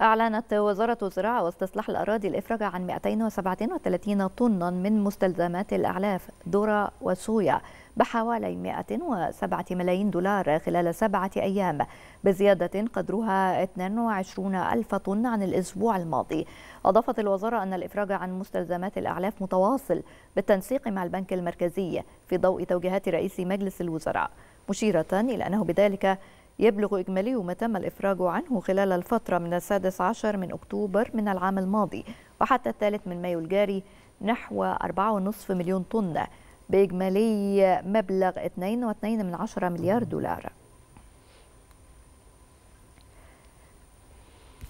أعلنت وزارة الزراعة واستصلاح الأراضي الإفراج عن 237 طنا من مستلزمات الأعلاف ذرة وصويا بحوالي 107 ملايين دولار خلال سبعة أيام بزيادة قدرها 22 ألف طن عن الأسبوع الماضي أضافت الوزارة أن الإفراج عن مستلزمات الأعلاف متواصل بالتنسيق مع البنك المركزي في ضوء توجيهات رئيس مجلس الوزراء مشيرة إلى أنه بذلك يبلغ إجمالي ما تم الإفراج عنه خلال الفترة من السادس عشر من أكتوبر من العام الماضي وحتى الثالث من مايو الجاري نحو 4.5 مليون طن بإجمالي مبلغ 2.2 مليار دولار